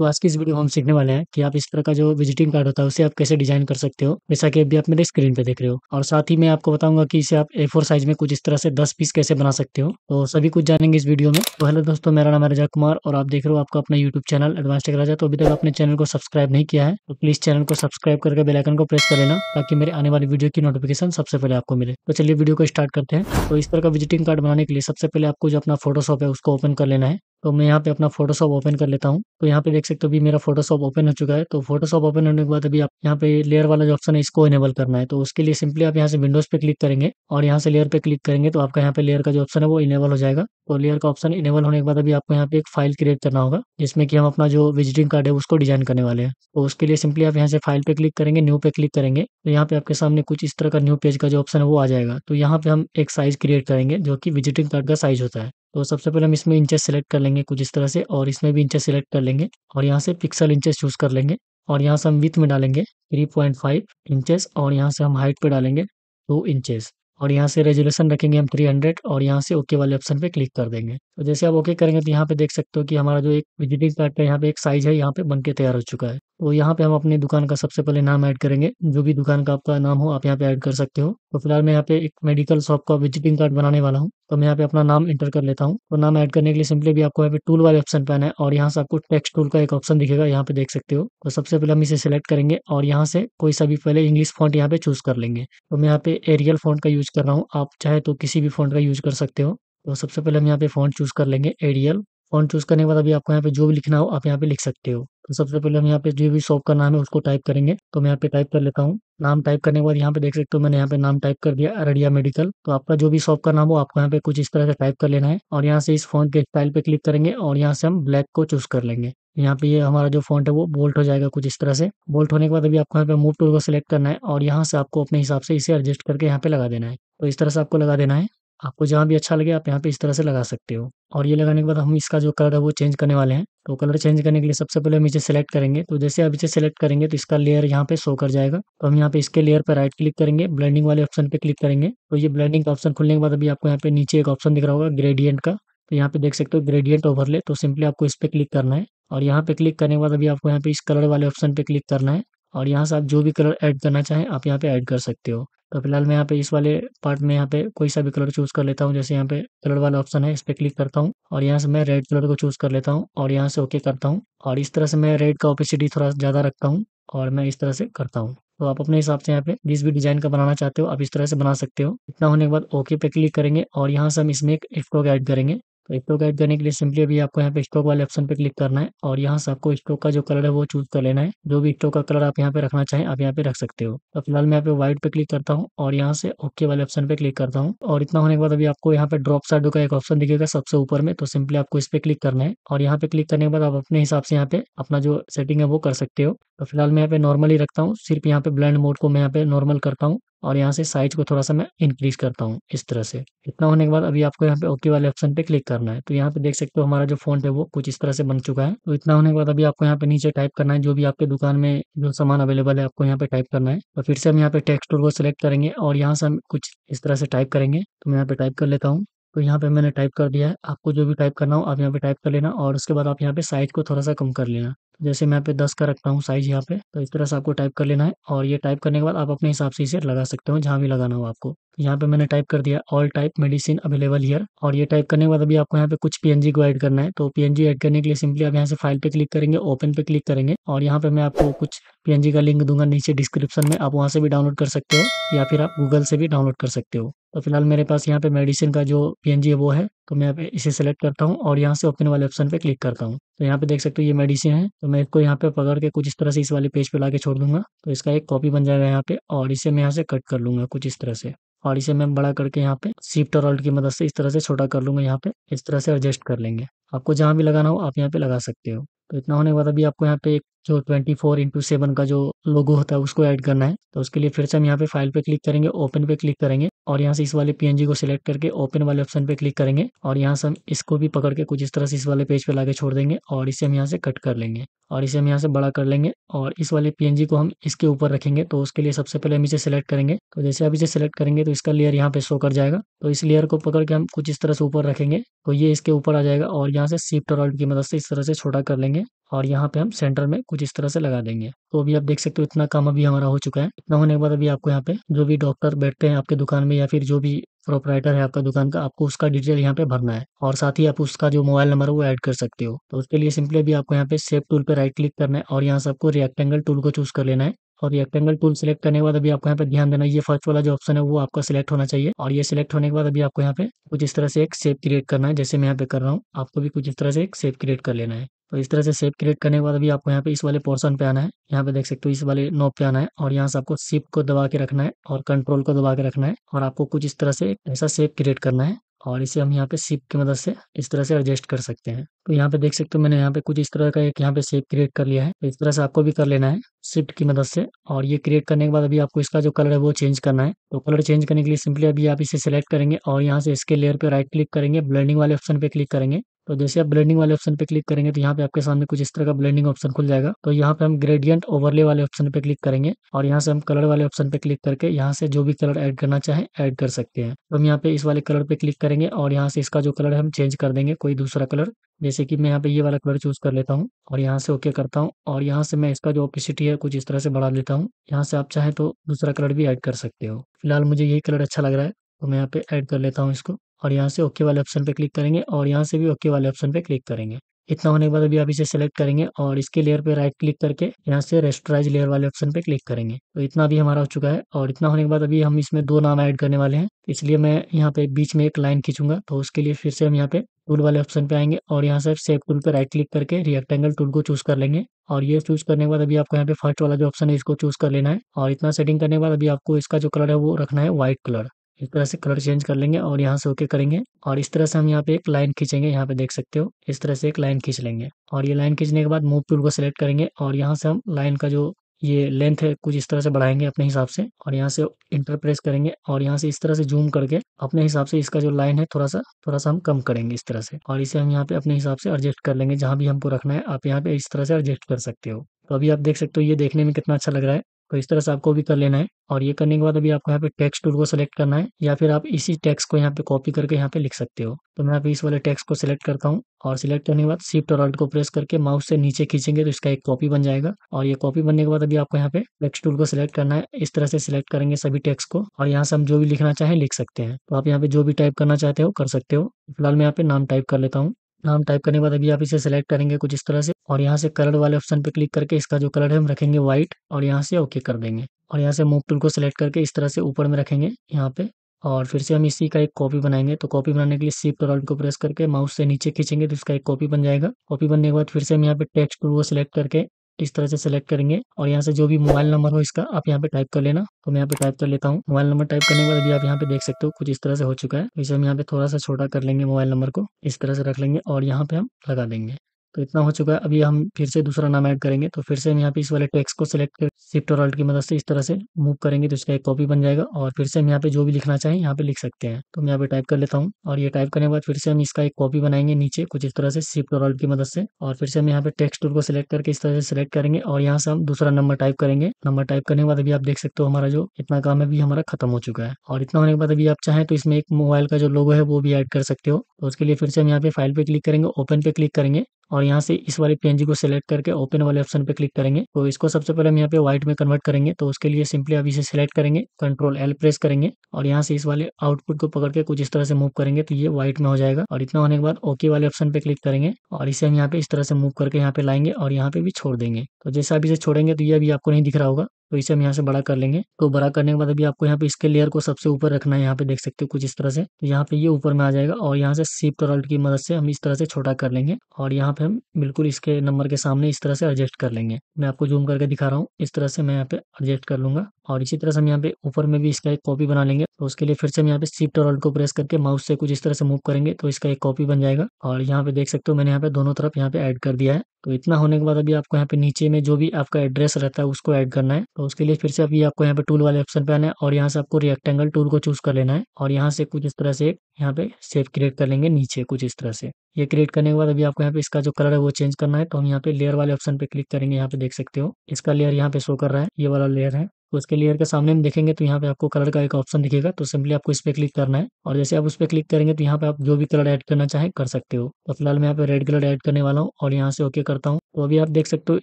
तो आज की इस वीडियो में हम सीखने वाले हैं कि आप इस तरह का जो विजिटिंग कार्ड होता है उसे आप कैसे डिजाइन कर सकते हो जैसा कि अभी आप मेरे स्क्रीन पे देख रहे हो और साथ ही मैं आपको बताऊंगा कि इसे आप ए साइज में कुछ इस तरह से दस पीस कैसे बना सकते हो तो सभी कुछ जानेंगे इस वीडियो में तो हेलो दोस्तों मेरा नाम है राजा कुमार और आप देख रहे हो आपका अपना YouTube channel advance tech Raja तो अभी तक आपने चैनल को सब्सक्राइब नहीं किया है तो प्लीज चैनल को सब्सक्राइब करके बेलाइकन को प्रेस कर लेना ताकि मेरे आने वाली वीडियो की नोटिफिकेशन सबसे पहले आपको मिले तो चलिए वीडियो को स्टार्ट करते हैं तो इस तरह का विजिटिंग कार्ड बनाने के लिए सबसे पहले आपको जो अपना फोटोशॉप है उसको ओपन कर लेना है तो मैं यहाँ पे अपना फोटोशॉप ओपन कर लेता हूँ तो यहाँ पे देख सकते हो अभी मेरा फोटोशॉप ओपन हो चुका है तो फोटोशॉप ओपन होने के बाद अभी आप यहाँ पे लेयर वाला जो ऑप्शन है इसको इनेबल करना है तो उसके लिए सिंपली आप यहाँ से विंडोज पे क्लिक करेंगे और यहाँ से लेयर पे क्लिक करेंगे तो आपका यहाँ पे लेयर का जो ऑप्शन है वो इनेबल हो जाएगा तो लेयर का ऑप्शन इनेबल होने के बाद अभी आपको यहाँ पे एक फाइल क्रिएट करना होगा जिसमें कि हम अपना जो विजिटिंग कार्ड है उसको डिजाइन करने वाले हैं तो उसके लिए सिंपली आप यहाँ से फाइल पे क्लिक करेंगे न्यू पे क्लिक करेंगे तो यहाँ पे आपके सामने कुछ इस तरह का न्यू पेज का जो ऑप्शन है वो आ जाएगा तो यहाँ पे हम एक साइज क्रिएट करेंगे जो कि विजिटिंग कार्ड का साइज होता है तो सबसे पहले हम इसमें इंचेस सेलेक्ट कर लेंगे कुछ इस तरह से और इसमें भी इंचेस सेलेक्ट कर लेंगे और यहाँ से पिक्सल इंचेस चूज़ कर लेंगे और यहाँ से हम विथ में डालेंगे थ्री पॉइंट फाइव इंचेस और यहाँ से हम हाइट पे डालेंगे टू इंचेस और यहाँ से रेजोल्यूशन रखेंगे हम थ्री हंड्रेड और यहाँ से ओके वाले ऑप्शन पे क्लिक कर देंगे तो जैसे आप ओके करेंगे तो यहाँ पे देख सकते हो कि हमारा जो एक विजिटिंग कार्ड का यहाँ पे एक साइज है यहाँ पे बन के तैयार हो चुका है तो यहाँ पे हम अपनी दुकान का सबसे पहले नाम ऐड करेंगे जो भी दुकान का आपका नाम हो आप यहाँ पे ऐड कर सकते हो तो फिलहाल मैं यहाँ पे एक मेडिकल शॉप का विजिटिंग कार्ड बनाने वाला हूँ तो मैं यहाँ पे अपना नाम एंटर कर लेता हूँ तो नाम ऐड करने के लिए सिंपली भी आपको यहाँ पे टूल वाले ऑप्शन पे आना है और यहाँ से आपको टेक्स्ट टूल का एक ऑप्शन दिखेगा यहाँ पे देख सकते हो तो सबसे पहले हम इसे सिलेक्ट करेंगे और यहाँ से कोई सा भी पहले इंग्लिश फॉन्ट यहाँ पे चूज कर लेंगे तो मैं यहाँ पे एरियल फॉन्ट का यूज कर रहा हूँ आप चाहे तो किसी भी फॉन्ट का यूज कर सकते हो तो सबसे पहले हम यहाँ पे फ़ॉन्ट चूज़ कर लेंगे एडियल फ़ॉन्ट चूज़ करने के बाद अभी आपको यहाँ पे जो भी लिखना हो आप यहाँ पे लिख सकते हो तो सबसे पहले हम यहाँ पे जो भी शॉप का नाम है उसको टाइप करेंगे तो मैं यहाँ पे टाइप कर लेता हूँ नाम टाइप करने के बाद यहाँ पे देख सकते हो मैंने यहाँ पे नाम टाइप कर दिया अरडिया मेडिकल तो आपका जो भी शॉप का नाम हो आपको यहाँ पे कुछ इस तरह से टाइप कर लेना है और यहाँ से इस फोन के स्टाइल पे क्लिक करेंगे और यहाँ से हम ब्लैक को चूज़ कर लेंगे यहाँ पे ये यह हमारा जो फॉन्ट है वो बोल्ट हो जाएगा कुछ इस तरह से बोल्ट होने के बाद अभी आपको यहाँ पे मूव टूल को सिलेक्ट करना है और यहाँ से आपको अपने हिसाब से इसे एडजस्ट करके यहाँ पे लगा देना है तो इस तरह से आपको लगा देना है आपको जहाँ भी अच्छा लगे आप यहाँ पे इस तरह से लगा सकते हो और ये लगाने के बाद हम इसका जो कलर है वो चेंज करने वाले हैं तो कलर चेंज करने के लिए सबसे पहले हम इसे सेलेक्ट करेंगे तो जैसे आप इसे सेलेक्ट करेंगे तो इसका लेयर यहाँ पे शो कर जाएगा तो हम यहाँ पे इसके लेयर पर राइट क्लिक करेंगे ब्लेंडिंग वाले ऑप्शन पे क्लिक करेंगे तो ये ब्लेंडिंग का ऑप्शन खुलने के बाद अभी आपको यहाँ पे नीचे एक ऑप्शन दिख रहा होगा ग्रेडियंट का तो यहाँ पे देख सकते हो ग्रेडियंट ओवरले तो सिंपली आपको इस पर क्लिक करना है और यहाँ पे क्लिक करने के बाद अभी आपको यहाँ पे इस कलर वाले ऑप्शन पे क्लिक करना है और यहाँ से आप जो भी कलर ऐड करना चाहें आप यहाँ पे ऐड कर सकते हो तो फिलहाल मैं यहाँ पे इस वाले पार्ट में यहाँ पे कोई सा भी कलर चूज़ कर लेता हूँ जैसे यहाँ पे कलर वाला ऑप्शन है इस पर क्लिक करता हूँ और यहाँ से मैं रेड कलर को चूज़ कर लेता हूँ और यहाँ से ओके करता हूँ और इस तरह से मैं रेड का ओपेसिटी थोड़ा ज़्यादा रखता हूँ और मैं इस तरह से करता हूँ तो आप अपने हिसाब से यहाँ पे जिस भी डिजाइन का बनाना चाहते हो आप इस तरह से बना सकते हो इतना होने के बाद ओके पे क्लिक करेंगे और यहाँ से हम इसमें एक इफ्टो ऐड करेंगे स्टोक ऐड करने के लिए सिंपली अभी आपको यहाँ पे स्टोक वाले ऑप्शन पे क्लिक करना है और यहाँ से आपको स्टोक का जो कलर है वो चूज कर लेना है जो भी स्टॉक का कलर आप यहाँ पे रखना चाहें आप यहाँ पे रख सकते हो तो फिलहाल मैं यहाँ पे व्हाइट पे क्लिक करता हूँ और यहाँ से ओके वाले ऑप्शन पे क्लिक करता हूँ और इतना होने के बाद अभी आपको यहाँ पे ड्रॉप साइडो का एक ऑप्शन दिखेगा सबसे ऊपर में तो सिंपली आपको इस पे क्लिक करना है और यहाँ पे क्लिक करने के बाद आप अपने हिसाब से यहाँ पे अपना जो सेटिंग है वो कर सकते हो तो फिलहाल मैं यहाँ पे नॉर्मली रखता हूँ सिर्फ यहाँ पे ब्लैंड मोड को मैं यहाँ पे नॉर्मल करता हूँ और यहाँ से साइज को थोड़ा सा मैं इंक्रीज करता हूँ इस तरह से इतना होने के बाद अभी आपको यहाँ पे ओके वाले ऑप्शन पे क्लिक करना है तो यहाँ पे देख सकते हो हमारा जो फॉन्ट है वो कुछ इस तरह से बन चुका है तो इतना होने के बाद अभी आपको यहाँ पे नीचे टाइप करना है जो भी आपके दुकान में जो सामान अवेलेबल है आपको यहाँ पे टाइप करना है और तो फिर से हम यहाँ पे टेक्स्ट को सिलेक्ट करेंगे और यहाँ से हम कुछ इस तरह से टाइप करेंगे तो मैं यहाँ पे टाइप कर लेता हूँ तो यहाँ पे मैंने टाइप कर दिया है आपको जो भी टाइप करना हो आप यहाँ पे टाइप कर लेना और उसके बाद आप यहाँ पे साइज को थोड़ा सा कम कर लेना जैसे मैं यहाँ पे दस का रखता हूँ साइज यहाँ पे तो इस तरह से आपको टाइप कर लेना है और ये टाइप करने के बाद आप अपने हिसाब से इसे लगा सकते हो जहाँ भी लगाना हो आपको यहाँ पे मैंने टाइप कर दिया all type medicine available here और ये टाइप करने के बाद अभी आपको यहाँ पे कुछ पीएनजी को ऐड करना है तो पीएनजी ऐड करने के लिए सिंपली आप यहाँ से फाइल पे क्लिक करेंगे ओपन पे क्लिक करेंगे और यहाँ पे मैं आपको कुछ पीएनजी का लिंक दूंगा नीचे डिस्क्रिप्शन में आप वहाँ से भी डाउनलोड कर सकते हो या फिर आप गूगल से भी डाउनलोड कर सकते हो तो फिलहाल मेरे पास यहाँ पे मेडिसिन का जो पी है वो है तो मैं इसे सेलेक्ट करता हूँ और यहाँ से ओपन वाले ऑप्शन पे क्लिक करता हूँ तो यहाँ पे देख सकते हो ये मेडिसिन है तो मैं इसको यहाँ पे पकड़ के कुछ इस तरह से इस वाले पेज पे ला छोड़ दूंगा तो इसका एक कॉपी बन जाएगा यहाँ पे और इसे मैं यहाँ से कट कर लूंगा कुछ इस तरह से और इसे मैं बड़ा करके यहाँ पे शिफ्ट और ऑल्ट की मदद से इस तरह से छोटा कर लूंगा यहाँ पे इस तरह से एडजस्ट कर लेंगे आपको जहाँ भी लगाना हो आप यहाँ पे लगा सकते हो तो इतना होने के बाद अभी आपको यहाँ पे एक जो ट्वेंटी फोर इंटू सेवन का जो लोगो होता है उसको ऐड करना है तो उसके लिए फिर से हम यहाँ पे फाइल पे क्लिक करेंगे ओपन पे क्लिक करेंगे और यहाँ से इस वाले पीएनजी को सिलेक्ट करके ओपन वाले ऑप्शन पे क्लिक करेंगे और यहाँ से हम इसको भी पकड़ के कुछ इस तरह से इस वाले पेज पे लाके छोड़ देंगे और इसे हम यहाँ से कट कर लेंगे और इसे हम यहाँ से बड़ा कर लेंगे और इस वाले पीएनजी को हम इसके ऊपर रखेंगे तो उसके लिए सबसे पहले हम इसे सिलेक्ट करेंगे तो जैसे आप इसे सिलेक्ट करेंगे तो इसका लेयर यहाँ पे शो कर जाएगा तो इस लेयर को पकड़ के हम कुछ इस तरह से ऊपर रखेंगे तो ये इसके ऊपर आ जाएगा और यहाँ से शिफ्ट और ऑल्ट की मदद से इस तरह से छोटा कर लेंगे देंगे और यहाँ पे हम सेंटर में कुछ इस तरह से लगा देंगे तो अभी आप देख सकते हो इतना काम अभी हमारा हो चुका है इतना होने के बाद अभी आपको यहाँ पे जो भी डॉक्टर बैठते हैं आपके दुकान में या फिर जो भी प्रोपराइटर है आपका दुकान का आपको उसका डिटेल यहाँ पे भरना है और साथ ही आप उसका जो मोबाइल नंबर है वो ऐड कर सकते हो तो उसके लिए सिंपली अभी आपको यहाँ पे सेफ टूल पे राइट क्लिक करना है और यहाँ से आपको रेक्टेंगल टूल को चूज कर लेना है और रेक्टेंगल टूल सेलेक्ट करने के बाद अभी आपको यहाँ पे ध्यान देना ये फर्स्ट वाला जो ऑप्शन है वो आपका सिलेक्ट होना चाहिए और ये सिलेक्ट होने के बाद अभी आपको यहाँ पे कुछ इस तरह से एक सेप क्रिएट करना है जैसे मैं यहाँ पे कर रहा हूँ आपको भी कुछ इस तरह से एक सेप क्रिएट कर लेना है तो इस तरह से सेप क्रिएट करने के बाद अभी आपको यहाँ पे इस वाले पोर्सन पे आना है यहाँ पे देख सकते हो इस वाले नो पे आना है और यहाँ से आपको सिप को दबा के रखना है और कंट्रोल को दबा के रखना है और आपको कुछ इस तरह से ऐसा सेप क्रिएट करना है और इसे हम यहाँ पे सेप की मदद से इस तरह से एडजस्ट कर सकते हैं तो यहाँ पे देख सकते हो मैंने यहाँ पे कुछ इस तरह का एक यहाँ पे सेप क्रिएट कर लिया है तो इस तरह से आपको भी कर लेना है शिफ्ट की मदद से और ये क्रिएट करने के बाद अभी आपको इसका जो कलर है वो चेंज करना है तो कलर चेंज करने के लिए सिंपली अभी आप इसे सिलेक्ट करेंगे और यहाँ से इसके लेयर पे राइट क्लिक करेंगे ब्लेंडिंग वाले ऑप्शन पे क्लिक करेंगे तो जैसे आप ब्लेंडिंग वाले ऑप्शन पे क्लिक करेंगे तो यहाँ पे आपके सामने कुछ इस तरह का ब्लेंडिंग ऑप्शन खुल जाएगा तो यहाँ पे हम ग्रेडियंट ओवरले वाले ऑप्शन पे क्लिक करेंगे और यहाँ से हम कलर वाले ऑप्शन पे क्लिक करके यहाँ से जो भी कलर ऐड करना चाहे ऐड कर सकते हैं तो हम यहाँ पे इस वाले कलर पे क्लिक करेंगे और यहाँ से इसका जो कलर है हम चेंज कर देंगे कोई दूसरा कलर जैसे कि मैं यहाँ पे ये वाला कलर चूज कर लेता हूँ और यहाँ से ओके करता हूँ और यहाँ से मैं इसका जो ऑपिसिटी है कुछ इस तरह से बढ़ा लेता हूँ यहाँ से आप चाहें तो दूसरा कलर भी ऐड कर सकते हो फिलहाल मुझे यही कलर अच्छा लग रहा है तो मैं यहाँ पे ऐड कर लेता हूँ इसको और यहाँ से ओके वाले ऑप्शन पे क्लिक करेंगे और यहाँ से भी ओके वाले ऑप्शन पे क्लिक करेंगे इतना होने के बाद अभी आप इसे सेलेक्ट करेंगे और इसके लेयर पे राइट क्लिक करके यहाँ से रेस्टोराइज लेयर वाले ऑप्शन पे क्लिक करेंगे तो इतना भी हमारा हो चुका है और इतना होने के बाद अभी हम इसमें दो नाम ऐड करने वाले हैं तो इसलिए मैं यहाँ पे बीच में एक लाइन खींचूंगा तो उसके लिए फिर से हम यहाँ पे टूल वाले ऑप्शन पे आएंगे और यहाँ से सेफ टूल पे राइट क्लिक करके रिएक्टेंगल टूल को चूज कर लेंगे और ये चूज करने के बाद अभी आपको यहाँ पे फर्स्ट वाला जो ऑप्शन है इसको चूज कर लेना है और इतना सेटिंग करने के बाद अभी आपको इसका जो कलर है वो रखना है व्हाइट कलर इस तरह से कलर चेंज कर लेंगे और यहाँ से ओके करेंगे और इस तरह से हम यहाँ पे एक लाइन खींचेंगे यहाँ पे देख सकते हो इस तरह से एक लाइन खींच लेंगे और ये लाइन खींचने के बाद मूव टूल को सिलेक्ट करेंगे और यहाँ से हम लाइन का जो ये लेंथ है कुछ इस तरह से बढ़ाएंगे अपने हिसाब से और यहाँ से इंटर प्रेस करेंगे और यहाँ से इस तरह से जूम करके अपने हिसाब से इसका जो लाइन है थोड़ा सा थोड़ा सा हम कम करेंगे इस तरह से और इसे हम यहाँ पे अपने हिसाब से एडजस्ट कर लेंगे जहाँ भी हमको रखना है आप यहाँ पे इस तरह से एडजस्ट कर सकते हो तो अभी आप देख सकते हो ये देखने में कितना अच्छा लग रहा है तो इस तरह से आपको भी कर लेना है और ये करने के बाद अभी आपको यहाँ पे टेक्स्ट टूल को सिलेक्ट करना है या फिर आप इसी टेक्स्ट को यहाँ पे कॉपी करके यहाँ पे लिख सकते हो तो मैं अभी इस वाले टेक्स्ट को सिलेक्ट करता हूँ और सिलेक्ट करने के बाद शिफ्ट और अल्ट को प्रेस करके माउस से नीचे खींचेंगे तो इसका एक कॉपी बन जाएगा और ये कॉपी बनने के बाद अभी आपको यहाँ पे टेक्स टूल को सिलेक्ट करना है इस तरह से सिलेक्ट करेंगे सभी टेक्स को और यहाँ से हम जो भी लिखना चाहें लिख सकते हैं तो आप यहाँ पे जो भी टाइप करना चाहते हो कर सकते हो फिलहाल मैं यहाँ पे नाम टाइप कर लेता हूँ नाम टाइप करने के बाद अभी आप इसे सेलेक्ट करेंगे कुछ इस तरह से और यहाँ से कलर वाले ऑप्शन पे क्लिक करके इसका जो कलर है हम रखेंगे व्हाइट और यहाँ से ओके कर देंगे और यहाँ से मूव टूल को सिलेक्ट करके इस तरह से ऊपर में रखेंगे यहाँ पे और फिर से हम इसी का एक कॉपी बनाएंगे तो कॉपी बनाने के लिए शिफ्ट और को प्रेस करके माउस से नीचे खींचेंगे तो इसका एक कॉपी बन जाएगा कॉपी बनने के बाद फिर से हम यहाँ पे टेक्स्ट टूल को सिलेक्ट करके इस तरह से सेलेक्ट करेंगे और यहाँ से जो भी मोबाइल नंबर हो इसका आप यहाँ पे टाइप कर लेना तो मैं यहाँ पे टाइप कर लेता हूँ मोबाइल नंबर टाइप करने के बाद अभी आप यहाँ पे देख सकते हो कुछ इस तरह से हो चुका है तो इसे हम यहाँ पे थोड़ा सा छोटा कर लेंगे मोबाइल नंबर को इस तरह से रख लेंगे और यहाँ पे हम लगा देंगे तो इतना हो चुका है अभी हम फिर से दूसरा नाम ऐड करेंगे तो फिर से हम यहाँ पे इस वाले टेक्स्ट को सिलेक्ट कर शिफ्ट और ऑल्ट की मदद से इस तरह से मूव करेंगे तो इसका एक कॉपी बन जाएगा और फिर से हम यहाँ पे जो भी लिखना चाहें यहाँ पे लिख सकते हैं तो मैं यहाँ पे टाइप कर लेता हूँ और ये टाइप करने के बाद फिर से हम इसका एक कॉपी बनाएंगे नीचे कुछ इस तरह से शिफ्ट और ऑल्ट की मदद से और फिर से हम यहाँ पे टेक्स्ट टूल को सिलेक्ट करके इस तरह से सिलेक्ट करेंगे और यहाँ से हम दूसरा नंबर टाइप करेंगे नंबर टाइप करने के बाद अभी आप देख सकते हो हमारा जो इतना काम है अभी हमारा खत्म हो चुका है और इतना होने के बाद अभी आप चाहें तो इसमें एक मोबाइल का जो लोगो है वो भी एड कर सकते हो तो उसके लिए फिर से हम यहाँ पे फाइल पे क्लिक करेंगे ओपन पे क्लिक करेंगे और यहाँ से इस वाले पी को सिलेक्ट करके ओपन वाले ऑप्शन पे क्लिक करेंगे तो इसको सबसे पहले हम यहाँ पे व्हाइट में कन्वर्ट करेंगे तो उसके लिए सिंपली अभी इसे सिलेक्ट करेंगे कंट्रोल एल प्रेस करेंगे और यहाँ से इस वाले आउटपुट को पकड़ के कुछ इस तरह से मूव करेंगे तो ये व्हाइट में हो जाएगा और इतना होने के बाद ओके वाले ऑप्शन पे क्लिक करेंगे और इसे हम यहाँ पे इस तरह से मूव करके यहाँ पे लाएंगे और यहाँ पे भी छोड़ देंगे तो जैसे आप इसे छोड़ेंगे तो ये अभी आपको नहीं दिख रहा होगा तो इसे हम यहाँ से बड़ा कर लेंगे तो बड़ा करने के बाद अभी आपको यहाँ पे इसके लेयर को सबसे ऊपर रखना है यहाँ पे देख सकते हो कुछ इस तरह से तो यहाँ पे ये ऊपर में आ जाएगा और यहाँ से शिफ्ट और की मदद से हम इस तरह से छोटा कर लेंगे और यहाँ पे हम बिल्कुल इसके नंबर के सामने इस तरह से एडजस्ट कर लेंगे मैं आपको जूम करके दिखा रहा हूँ इस तरह से मैं यहाँ पे एडजस्ट कर लूंगा और इसी तरह से हम यहाँ पे ऊपर में भी इसका एक कॉपी बना लेंगे तो उसके लिए फिर से हम यहाँ पे शिफ्ट और को प्रेस करके माउस से कुछ इस तरह से मूव करेंगे तो इसका एक कॉपी बन जाएगा और यहाँ पे देख सकते हो मैंने यहाँ पे दोनों तरफ यहाँ पे ऐड कर दिया है तो इतना होने के बाद अभी आपको यहाँ पे नीचे में जो भी आपका एड्रेस रहता है उसको ऐड करना है तो उसके लिए फिर से अभी आपको यहाँ पे टूल वाले ऑप्शन पे आना है और यहाँ से आपको रेक्टेंगल टूल को चूज कर लेना है और यहाँ से कुछ इस तरह से यहाँ पे सेप क्रिएट कर लेंगे नीचे कुछ इस तरह से ये क्रिएट करने के बाद अभी आपको यहाँ पे इसका जो कलर है वो चेंज करना है तो हम यहाँ पे लेयर वाले ऑप्शन पे क्लिक करेंगे यहाँ पे देख सकते हो इसका लेयर यहाँ पे शो कर रहा है ये वाला लेयर है तो लेयर के सामने हम देखेंगे तो यहाँ पे आपको कलर का एक ऑप्शन दिखेगा तो सिंपली आपको इस पर क्लिक करना है और जैसे आप उस पर क्लिक करेंगे तो यहाँ पे आप जो भी कलर ऐड करना चाहें कर सकते हो तो फिलहाल मैं यहाँ पे रेड कलर ऐड करने वाला हूँ और यहाँ से ओके करता हूँ तो अभी आप देख सकते हो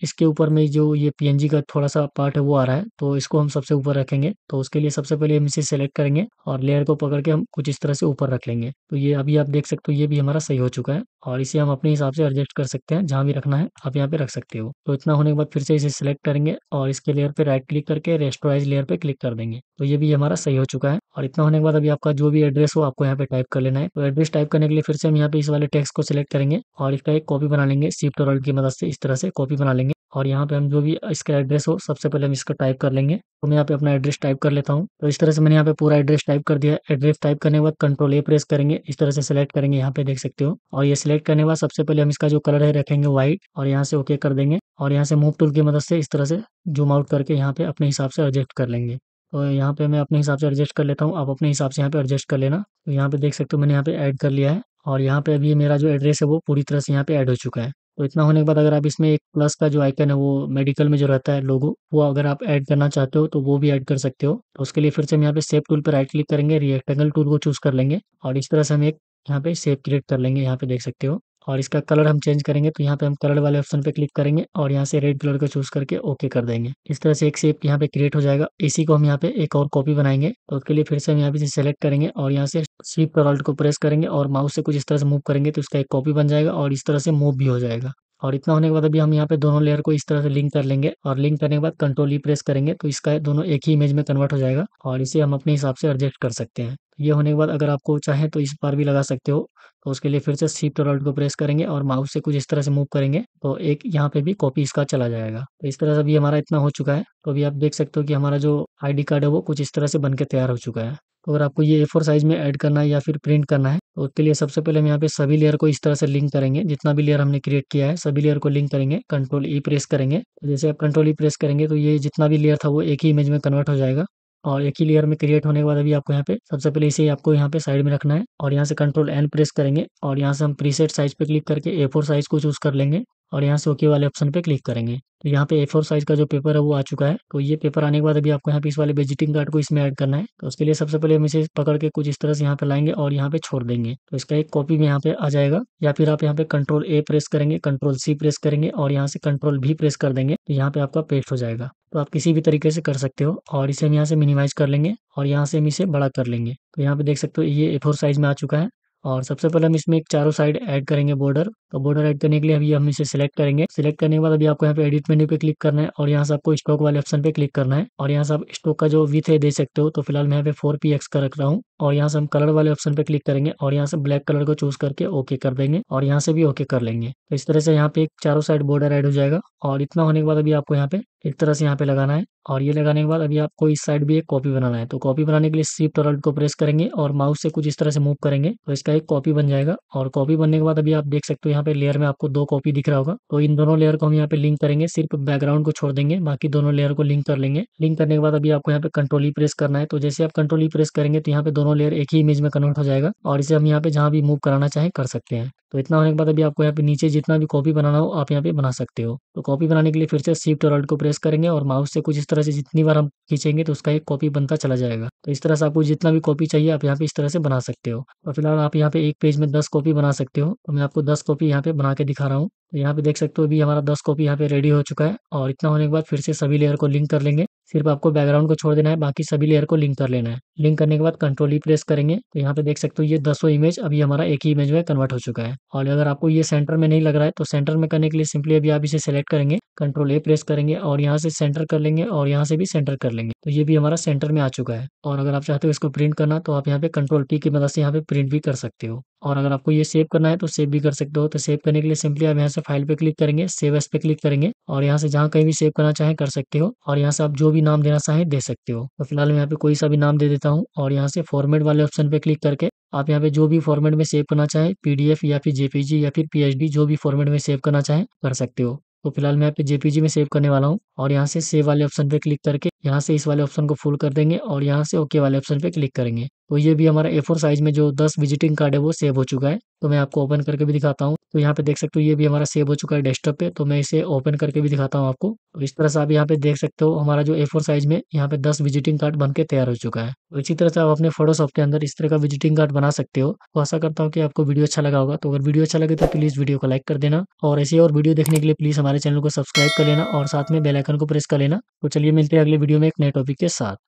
इसके ऊपर में जो ये पी का थोड़ा सा पार्ट है वो आ रहा है तो इसको हम सबसे ऊपर रखेंगे तो उसके लिए सबसे पहले हम इसे सेलेक्ट करेंगे और लेयर को पकड़ के हम कुछ इस तरह से ऊपर रख लेंगे तो ये अभी आप देख सकते हो ये भी हमारा सही हो चुका है और इसे हम अपने हिसाब से एडजस्ट कर सकते हैं जहाँ भी रखना है आप यहाँ पे रख सकते हो तो इतना होने के बाद फिर से इसे सिलेक्ट करेंगे और इसके लेयर पे राइट क्लिक करके रेस्ट कस्टमाइज लेयर पे क्लिक कर देंगे तो ये भी हमारा सही हो चुका है और इतना होने के बाद अभी आपका जो भी एड्रेस हो आपको यहाँ पे टाइप कर लेना है तो एड्रेस टाइप करने के लिए फिर से हम यहाँ पे इस वाले टेक्स्ट को सिलेक्ट करेंगे और इसका एक कॉपी बना लेंगे शिफ्ट की मदद से इस तरह से कॉपी बना लेंगे और यहाँ पे हम जो भी इसका एड्रेस हो सबसे पहले हम इसका टाइप कर लेंगे तो मैं यहाँ पे अपना एड्रेस टाइप कर लेता हूँ तो इस तरह से मैंने यहाँ पे पूरा एड्रेस टाइप कर दिया एड्रेस टाइप करने के बाद कंट्रोल ए प्रेस करेंगे इस तरह से सिलेक्ट करेंगे यहाँ पे देख सकते हो और ये सिलेक्ट करने के बाद सबसे पहले हम इसका जो कलर है रखेंगे व्हाइट और यहाँ से ओके कर देंगे और यहाँ से मूव टूल की मदद से इस तरह से जूम आउट करके यहाँ पे अपने हिसाब से एडजस्ट कर लेंगे तो यहाँ पे मैं अपने हिसाब से एडजस्ट कर लेता हूँ आप अपने हिसाब से यहाँ पे एडजस्ट कर लेना तो यहाँ पे देख सकते हो मैंने यहाँ पे ऐड कर लिया है और यहाँ पे अभी मेरा जो एड्रेस है वो पूरी तरह से यहाँ पे ऐड हो चुका है तो इतना होने के बाद अगर आप इसमें एक प्लस का जो आइकन है वो मेडिकल में जो रहता है लोगो वो अगर आप ऐड करना चाहते हो तो वो भी ऐड कर सकते हो तो उसके लिए फिर से हम यहाँ पे सेप टूल पर राइट क्लिक करेंगे रिएक्टेंगल टूल को चूज कर लेंगे और इस तरह से हम एक यहाँ पे सेप क्रिएट कर लेंगे यहाँ पे देख सकते हो और इसका कलर हम चेंज करेंगे तो यहाँ पे हम कलर वाले ऑप्शन पे क्लिक करेंगे और यहाँ से रेड कलर को चूज़ करके ओके कर देंगे इस तरह से एक सेप यहाँ पे क्रिएट हो जाएगा इसी को हम यहाँ पे एक और कॉपी बनाएंगे तो उसके लिए फिर से हम यहाँ पे सेलेक्ट करेंगे और यहाँ से स्वीप पर ऑल्ट को प्रेस करेंगे और माउस से कुछ इस तरह से मूव करेंगे तो उसका एक कॉपी बन जाएगा और इस तरह से मूव भी हो जाएगा और इतना होने के बाद अभी हम यहाँ पे दोनों लेयर को इस तरह से लिंक कर लेंगे और लिंक करने के बाद कंट्रोल ही e प्रेस करेंगे तो इसका दोनों एक ही इमेज में कन्वर्ट हो जाएगा और इसे हम अपने हिसाब से एडजस्ट कर सकते हैं ये होने के बाद अगर आपको चाहें तो इस पर भी लगा सकते हो तो उसके लिए फिर से शिफ्ट और अल्ट को प्रेस करेंगे और माउस से कुछ इस तरह से मूव करेंगे तो एक यहाँ पे भी कॉपी इसका चला जाएगा तो इस तरह से अभी हमारा इतना हो चुका है तो अभी आप देख सकते हो कि हमारा जो आईडी कार्ड है वो कुछ इस तरह से बनकर तैयार हो चुका है तो अगर आपको ये ए फोर साइज में एड करना है या फिर प्रिंट करना है तो उसके लिए सबसे पहले हम यहाँ पे सभी लेयर को इस तरह से लिंक करेंगे जितना भी लेयर हमने क्रिएट किया है सभी लेयर को लिंक करेंगे कंट्रोल ई प्रेस करेंगे तो जैसे आप कंट्रोल ई प्रेस करेंगे तो ये जितना भी लेयर था वो एक ही इमेज में कन्वर्ट हो जाएगा और एक ही लेयर में क्रिएट होने के बाद अभी आपको यहाँ पे सबसे पहले इसे आपको यहाँ पे साइड में रखना है और यहाँ से कंट्रोल एन प्रेस करेंगे और यहाँ से हम प्रीसेट साइज पे क्लिक करके ए फोर साइज को चूज कर लेंगे और यहाँ से ओके वाले ऑप्शन पे क्लिक करेंगे तो यहाँ पे ए फोर साइज का जो पेपर है वो आ चुका है तो ये पेपर आने के बाद अभी आपको यहाँ पे इस वाले विजिटिंग कार्ड को इसमें ऐड करना है तो उसके लिए सबसे पहले हम इसे पकड़ के कुछ इस तरह से यहाँ पे लाएंगे और यहाँ पे छोड़ देंगे तो इसका एक कॉपी में यहाँ पे आ जाएगा या फिर आप यहाँ पे कंट्रोल ए प्रेस करेंगे कंट्रोल सी प्रेस करेंगे और यहाँ से कंट्रोल भी प्रेस कर देंगे तो यहाँ पे आपका पेस्ट हो जाएगा तो आप किसी भी तरीके से कर सकते हो और इसे हम यहाँ से मिनिमाइज कर लेंगे और यहाँ से हम इसे बड़ा कर लेंगे तो यहाँ पे देख सकते हो ये ए फोर साइज में आ चुका है और सबसे पहले हम इसमें एक चारों साइड ऐड करेंगे बॉर्डर तो बॉर्डर ऐड करने के लिए अभी हम इसे सिलेक्ट करेंगे सिलेक्ट करने के बाद अभी आपको यहाँ पे एडिट मेन्यू पे क्लिक करना है और यहाँ से आपको स्टॉक वाले ऑप्शन पे क्लिक करना है और यहाँ से आप स्टॉक का जो विथ है दे सकते हो तो फिलहाल मैं यहाँ पे फोर पी एक्स का रख रहा हूँ और यहाँ से हम कलर वाले ऑप्शन पे क्लिक करेंगे और यहाँ से ब्लैक कलर को चूज करके ओके कर देंगे और यहाँ से भी ओके कर लेंगे तो इस तरह से यहाँ पे एक चारों साइड बॉर्डर ऐड हो जाएगा और इतना होने के बाद अभी आपको यहाँ पे एक तरह से यहाँ पे लगाना है और ये लगाने के बाद अभी आपको इस साइड भी एक कॉपी बनाना है तो कॉपी बनाने के लिए शिफ्ट और को प्रेस करेंगे और माउस से कुछ इस तरह से मूव करेंगे तो इसका एक कॉपी बन जाएगा और कॉपी बनने के बाद अभी आप देख सकते हो यहाँ पे लेयर में आपको दो कॉपी दिख रहा होगा तो इन दोनों लेयर को हम यहाँ पे लिंक करेंगे सिर्फ बैकग्राउंड को छोड़ देंगे बाकी दोनों लेयर को लिंक कर लेंगे लिंक करने के बाद अभी आपको यहाँ पे कंट्रोल ही प्रेस करना है तो जैसे आप कंट्रोल ही प्रेस करेंगे तो यहाँ पे दोनों दोनों लेयर एक ही इमेज में कन्वर्ट हो जाएगा और इसे हम यहाँ पे जहाँ भी मूव कराना चाहें कर सकते हैं तो इतना होने के बाद अभी आपको यहाँ पे नीचे जितना भी कॉपी बनाना हो आप यहाँ पे बना सकते हो तो कॉपी बनाने के लिए फिर से शिफ्ट और अल्ट को प्रेस करेंगे और माउस से कुछ इस तरह से जितनी बार हम खींचेंगे तो उसका एक कॉपी बनता चला जाएगा तो इस तरह से आपको जितना भी कॉपी चाहिए आप यहाँ पे इस तरह से बना सकते हो और फिलहाल आप यहाँ पे एक पेज में दस कॉपी बना सकते हो तो मैं आपको दस कॉपी यहाँ पे बना के दिखा रहा हूँ तो यहाँ पे देख सकते हो अभी हमारा दस कॉपी यहाँ पे रेडी हो चुका है और इतना होने के बाद फिर से सभी लेयर को लिंक कर लेंगे सिर्फ आपको बैकग्राउंड को छोड़ देना है बाकी सभी लेयर को लिंक कर लेना है लिंक करने के बाद कंट्रोल ही प्रेस करेंगे तो यहाँ पे देख सकते हो ये दसों इमेज अभी हमारा एक ही इमेज में कन्वर्ट हो चुका है और अगर आपको ये सेंटर में नहीं लग रहा है तो सेंटर में करने के लिए सिंपली अभी आप इसे सेलेक्ट करेंगे कंट्रोल ए प्रेस करेंगे और यहाँ से सेंटर कर लेंगे और यहाँ से भी सेंटर कर लेंगे तो ये भी हमारा सेंटर में आ चुका है और अगर आप चाहते हो इसको प्रिंट करना तो आप यहाँ पे कंट्रोल पी की मदद से यहाँ पे प्रिंट भी कर सकते हो और अगर आपको ये सेव करना है तो सेव भी कर सकते हो तो सेव करने के लिए सिंपली आप यहाँ से फाइल पे क्लिक करेंगे सेव एस पे क्लिक करेंगे और यहाँ से जहाँ कहीं भी सेव करना चाहें कर सकते हो और यहाँ से आप जो भी नाम देना चाहें दे सकते हो तो फिलहाल मैं यहाँ पे कोई सा भी नाम दे देता हूँ और यहाँ से फॉर्मेट वाले ऑप्शन पे क्लिक करके आप यहाँ पे जो भी फॉर्मेट में सेव करना चाहें पीडीएफ या फिर जेपीजी या फिर पीएचडी जो भी फॉर्मेट में सेव करना चाहें कर सकते हो तो फिलहाल मैं यहाँ पे जेपीजी में सेव करने वाला हूँ और यहाँ से सेव वाले ऑप्शन पे क्लिक करके यहाँ से इस वाले ऑप्शन को फुल कर देंगे और यहाँ से ओके वाले ऑप्शन पे क्लिक करेंगे तो ये भी हमारा ए फोर साइज में जो दस विजिटिंग कार्ड है वो सेव हो चुका है तो मैं आपको ओपन करके भी दिखाता हूँ तो यहाँ पे देख सकते हो ये भी हमारा सेव हो चुका है डेस्कटॉप पे तो मैं इसे ओपन करके भी दिखाता हूँ आपको तो इस तरह से आप यहाँ पे देख सकते हो हमारा जो ए फोर साइज में यहाँ पे दस विजिटिंग कार्ड बन तैयार हो चुका है तो इसी तरह से आप अपने फोटोशॉप के अंदर इस तरह का विजिटिंग कार्ड बना सकते हो तो आशा करता हूँ कि आपको वीडियो अच्छा लगा होगा तो अगर वीडियो अच्छा लगे तो प्लीज वीडियो को लाइक कर देना और ऐसे और वीडियो देखने के लिए प्लीज हमारे चैनल को सब्सक्राइब कर लेना और साथ में बेलाइकन को प्रेस कर लेना तो चलिए मिलते हैं अगले वीडियो में एक नए टॉपिक के साथ